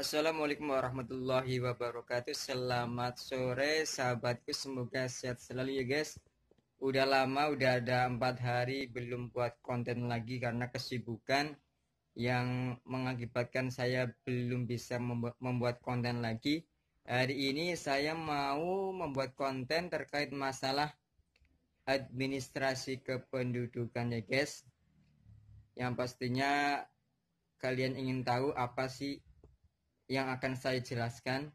Assalamualaikum warahmatullahi wabarakatuh Selamat sore sahabatku Semoga sehat selalu ya guys Udah lama udah ada empat hari Belum buat konten lagi karena kesibukan Yang mengakibatkan saya belum bisa membuat konten lagi Hari ini saya mau membuat konten terkait masalah Administrasi kependudukan ya guys Yang pastinya kalian ingin tahu apa sih yang akan saya jelaskan.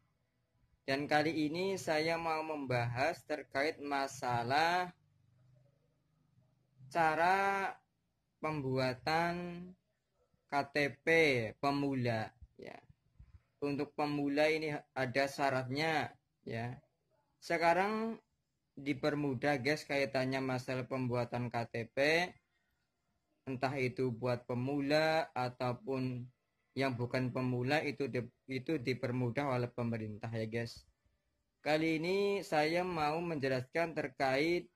Dan kali ini saya mau membahas terkait masalah cara pembuatan KTP pemula ya. Untuk pemula ini ada syaratnya ya. Sekarang dipermudah guys kaitannya masalah pembuatan KTP entah itu buat pemula ataupun yang bukan pemula itu di, itu dipermudah oleh pemerintah ya guys. Kali ini saya mau menjelaskan terkait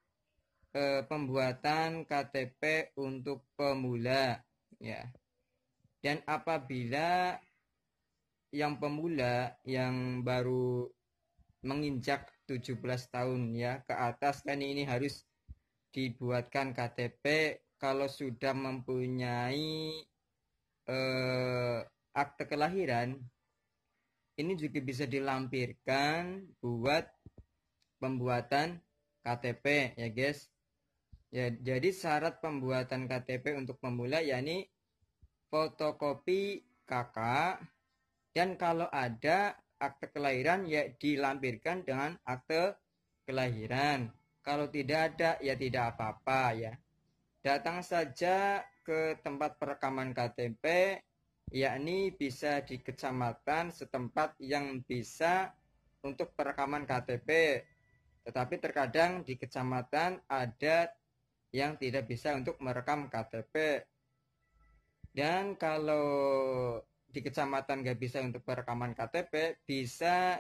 e, pembuatan KTP untuk pemula ya. Dan apabila yang pemula yang baru menginjak 17 tahun ya ke atas kan ini harus dibuatkan KTP kalau sudah mempunyai eh, akte kelahiran ini juga bisa dilampirkan buat pembuatan KTP ya guys. Ya, jadi syarat pembuatan KTP untuk pemula yakni fotokopi KK dan kalau ada akte kelahiran ya dilampirkan dengan akte kelahiran. Kalau tidak ada ya tidak apa-apa ya. Datang saja ke tempat perekaman KTP yakni bisa di kecamatan setempat yang bisa untuk perekaman KTP. Tetapi terkadang di kecamatan ada yang tidak bisa untuk merekam KTP. Dan kalau di kecamatan nggak bisa untuk perekaman KTP, bisa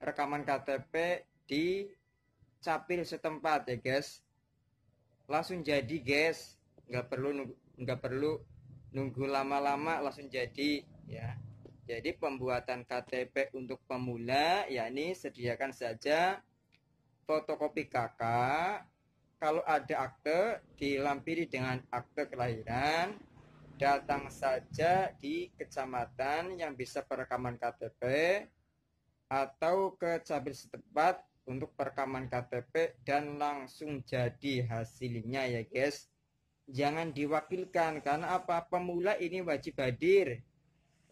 rekaman KTP di capil setempat ya guys. Langsung jadi guys, nggak perlu nggak perlu nunggu lama-lama langsung jadi ya jadi pembuatan KTP untuk pemula yakni sediakan saja fotokopi KK kalau ada akte dilampiri dengan akte kelahiran datang saja di kecamatan yang bisa perekaman KTP atau ke cabir setempat untuk perekaman KTP dan langsung jadi hasilnya ya guys jangan diwakilkan karena apa pemula ini wajib hadir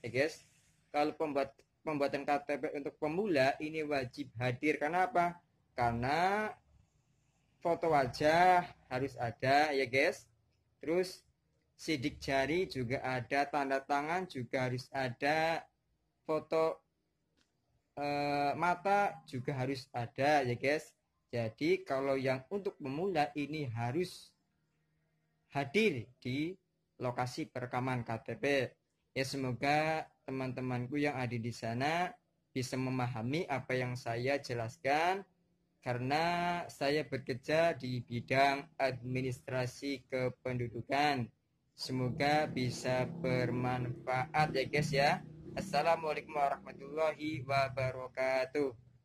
ya guys kalau pembuat pembuatan KTP untuk pemula ini wajib hadir karena apa karena foto wajah harus ada ya guys terus sidik jari juga ada tanda tangan juga harus ada foto e, mata juga harus ada ya guys jadi kalau yang untuk pemula ini harus hadir di lokasi perekaman KTP. Ya semoga teman-temanku yang ada di sana bisa memahami apa yang saya jelaskan karena saya bekerja di bidang administrasi kependudukan. Semoga bisa bermanfaat ya guys ya. Assalamualaikum warahmatullahi wabarakatuh.